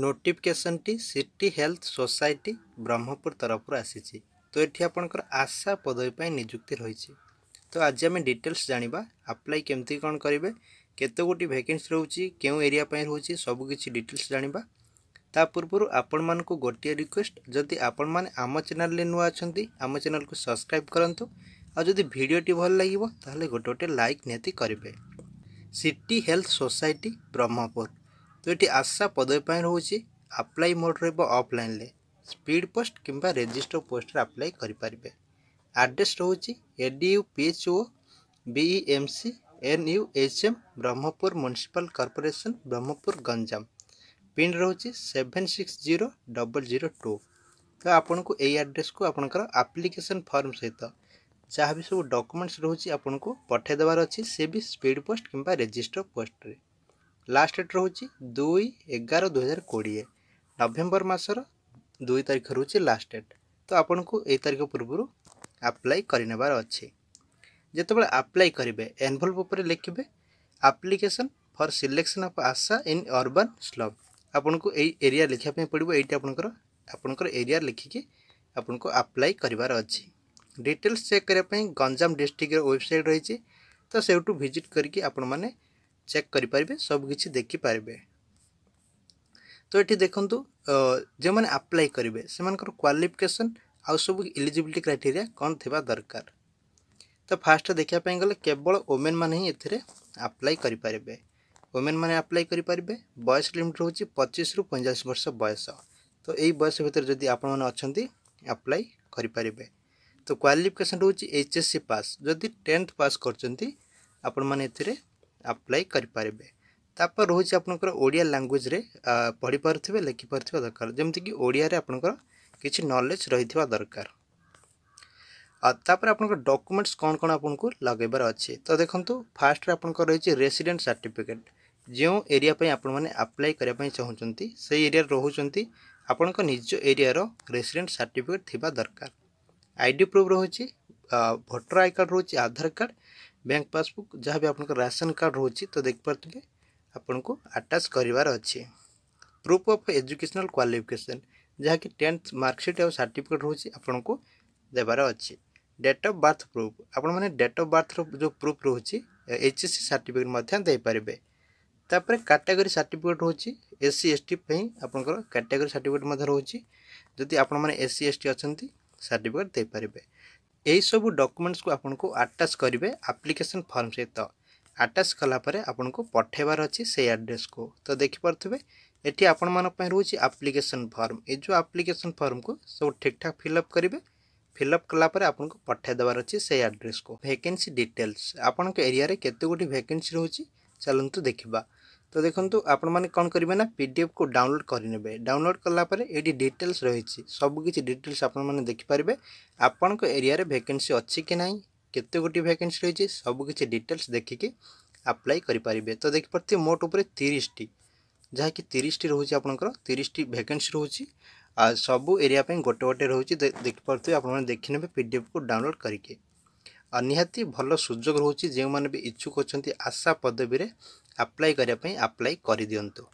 ନୋଟିଫିକେସନ୍ଟି city health society Brahmapur ତରଫରୁ ଆସିଛି ତ ଏଠି ଆପଣଙ୍କର ଆଶା ପଦବୀ ପାଇଁ ନିଯୁକ୍ତି ରହିଛି ତ ଆଜି ଆମେ ଡିଟେଲ୍ସ ଜାଣିବା ଆପ୍ଲାଏ କେମିତି କ'ଣ କରିବେ କେତେ ଗୋଟି ଭ୍ୟାକେନ୍ସି ରହୁଛି କେଉଁ ଏରିଆ ପାଇଁ ରହୁଛି ସବୁକିଛି ଡିଟେଲ୍ସ ଜାଣିବା ତା ପୂର୍ବରୁ ଆପଣମାନଙ୍କୁ ଗୋଟିଏ ରିକ୍ୱେଷ୍ଟ ଯଦି ଆପଣମାନେ ଆମ ଚ୍ୟାନେଲରେ ନୂଆ ଅଛନ୍ତି ଆମ ଚ୍ୟାନେଲକୁ ସବସ୍କ୍ରାଇବ୍ କରନ୍ତୁ ଆଉ ଯଦି ଭିଡ଼ିଓଟି ଭଲ ଲାଗିବ ତାହେଲେ ଗୋଟେ ଗୋଟେ ଲାଇକ୍ ନିହାତି କରିବେ ସିଟି ହେଲ୍ଥ ସୋସାଇଟି ବ୍ରହ୍ମପୁର ତ ଏଠି ଆଶା ପଦବୀ ପାଇଁ ରହୁଛି ଆପ୍ଲାଏ ମୋଡ଼ ରହିବ ଅଫ୍ଲାଇନ୍ରେ ସ୍ପିଡ୍ ପୋଷ୍ଟ କିମ୍ବା ରେଜିଷ୍ଟର ପୋଷ୍ଟରେ ଆପ୍ଲାଏ କରିପାରିବେ ଆଡ୍ରେସ୍ ରହୁଛି A D U P H O B E M C N U H M Brahmapur municipal corporation Brahmapur Ganjam pin ରହୁଛି seven six zero double zero two ତ ଆପଣଙ୍କୁ ଏଇ ଆଡ୍ରେସ୍କୁ ଆପଣଙ୍କର ଆପ୍ଲିକେସନ୍ ଫର୍ମ ସହିତ ଯାହା ବି ସବୁ ଡକୁମେଣ୍ଟସ୍ ରହୁଛି ଆପଣଙ୍କୁ ପଠାଇ ଦେବାର ଅଛି ସେ ବି ସ୍ପିଡ଼୍ ପୋଷ୍ଟ କିମ୍ବା ରେଜିଷ୍ଟର ପୋଷ୍ଟରେ लास्ट डेट रोच दुई एगार दुईार कोड़े नभेम्बर मसर दुई तारिख रोज लास्ट डेट तो आपन को यही तारीख पूर्व आप्लाय करे जितेबाला आप्लाय करेंगे एनभल्व उपर लिखे application for selection of ASHA in urban slum आपन को यही एरिया लिखापी पड़ो ये आपंकर एरिया लिखिकी आपन को आप्लाय कर डिटेल्स चेक करने गंजाम डिस्ट्रिक्टर व्वेबसाइट रही तो सेट करके आपने चेक करें सबकि देखिपर तो ये देखू जो मैंने आप्लाय करेंगे से मर क्वाफिकेसन आ सब इलीजिलिटी क्राइटे कौन थी दरकार तो फास्ट देखापी गले केवल ओमेन मैंने ही एप्लाय करें ओमेन मैंने आप्लाय करें बयस लिमिट रोज पचीस रु पैंचाश वर्ष बयस तो यही बयस भितर जब आप्लाय करें तो क्वाफिकेसन रोचे एच एस सी पास जदि टेन्थ पास करें ଆପ୍ଲାଏ କରିପାରିବେ ତାପରେ ରହୁଛି ଆପଣଙ୍କର ଓଡ଼ିଆ ଲାଙ୍ଗୁଏଜ୍ରେ ପଢ଼ିପାରୁଥିବେ ଲେଖିପାରୁଥିବା ଦରକାର ଯେମିତିକି ଓଡ଼ିଆରେ ଆପଣଙ୍କର କିଛି ନଲେଜ୍ ରହିଥିବା ଦରକାର ତାପରେ ଆପଣଙ୍କର ଡକୁମେଣ୍ଟସ୍ କ'ଣ କ'ଣ ଆପଣଙ୍କୁ ଲଗାଇବାର ଅଛି ତ ଦେଖନ୍ତୁ ଫାର୍ଷ୍ଟରେ ଆପଣଙ୍କର ରହିଛି ରେସିଡେଣ୍ଟ ସାର୍ଟିଫିକେଟ୍ ଯେଉଁ ଏରିଆ ପାଇଁ ଆପଣମାନେ ଆପ୍ଲାଏ କରିବା ପାଇଁ ଚାହୁଁଛନ୍ତି ସେଇ ଏରିଆରେ ରହୁଛନ୍ତି ଆପଣଙ୍କ ନିଜ ଏରିଆର ରେସିଡେଣ୍ଟ ସାର୍ଟିଫିକେଟ୍ ଥିବା ଦରକାର ଆଇ ଡ଼ି ପ୍ରୁଫ୍ ରହୁଛି ଭୋଟର ଆଇ କାର୍ଡ଼ ରହୁଛି ଆଧାର କାର୍ଡ଼ ବ୍ୟାଙ୍କ ପାସବୁକ୍ ଯାହା ବି ଆପଣଙ୍କ ରାସନ କାର୍ଡ଼ ରହୁଛି ତ ଦେଖିପାରୁଥିବେ ଆପଣଙ୍କୁ ଆଟାଚ୍ କରିବାର ଅଛି ପ୍ରୁଫ୍ ଅଫ୍ ଏଜୁକେସନାଲ୍ କ୍ୱାଲିଫିକେସନ୍ ଯାହାକି ଟେନ୍ଥ ମାର୍କସିଟ୍ ଆଉ ସାର୍ଟିଫିକେଟ୍ ରହୁଛି ଆପଣଙ୍କୁ ଦେବାର ଅଛି ଡେଟ୍ ଅଫ୍ ବାର୍ଥ ପ୍ରୁଫ୍ ଆପଣମାନେ ଡେଟ୍ ଅଫ୍ ବାର୍ଥର ଯେଉଁ ପ୍ରୁଫ୍ ରହୁଛି ଏଚ୍ ଏସ୍ ସି ସାର୍ଟିଫିକେଟ୍ ମଧ୍ୟ ଦେଇପାରିବେ ତାପରେ କାଟାଗୋରୀ ସାର୍ଟିଫିକେଟ୍ ରହୁଛି ଏସ୍ ସି ଏସ୍ ଟି ପାଇଁ ଆପଣଙ୍କର କାଟାଗୋରୀ ସାର୍ଟିଫିକେଟ୍ ମଧ୍ୟ ରହୁଛି ଯଦି ଆପଣମାନେ ଏସ୍ ସି ଏସ୍ ଟି ଅଛନ୍ତି ସାର୍ଟିଫିକେଟ୍ ଦେଇପାରିବେ यही सब डकुमेंट्स को आपको आटाच करेंगे आप्लिकेसन फर्म सहित आटाच कलापर आपको पठेबार अच्छे से आड्रेस को तो देखिपे ये आपण मैं रोज आप्लिकेसन फर्म ये जो आप्लिकेसन फर्म को सब ठीक ठाक फिलअप करेंगे फिलअप कलापर आपको पठाईदेवार अच्छे से आड्रेस को भैके डिटेल्स आपण के एरिया केत भेके भैके रोचे चलतु देखा তো দেখন্তু আপনার কম করবে না পিডিএফ কু ডাউনলোড করে নেবে ডাউনলোড কলাপরে এটি ডিটেলস রয়েছে সবুকিছি ডিটেলস আপনার দেখিপারে আপনার এরিয়ার ভ্যাকেন্সি অছি কি না কেতে গোটি ভ্যাকেন্সি রয়েছে সবুকিছি ডিটেলস দেখিকি আপ্লাই করে পারে তো দেখিপারে মোট উপরে তিরিশটি ଯାହାକି ତିରିଶଟି ରହୁଛି ଆପଣଙ୍କର ତିରିଶଟି ଭ୍ୟାକେନ୍ସି ରହୁଛି ଆଉ ସବୁ ଏରିଆ ପାଇଁ ଗୋଟେ ଗୋଟେ ରହୁଛି ଦେଖିପାରୁଥିବେ ଆପଣମାନେ ଦେଖିନେବେ ପି ଡି ଏଫ୍କୁ ଡାଉନଲୋଡ଼୍ କରିକି ଆଉ ନିହାତି ଭଲ ସୁଯୋଗ ରହୁଛି ଯେଉଁମାନେ ବି ଇଚ୍ଛୁକ ଅଛନ୍ତି ଆଶା ପଦବୀରେ ଆପ୍ଲାଏ କରିବା ପାଇଁ ଆପ୍ଲାଏ କରିଦିଅନ୍ତୁ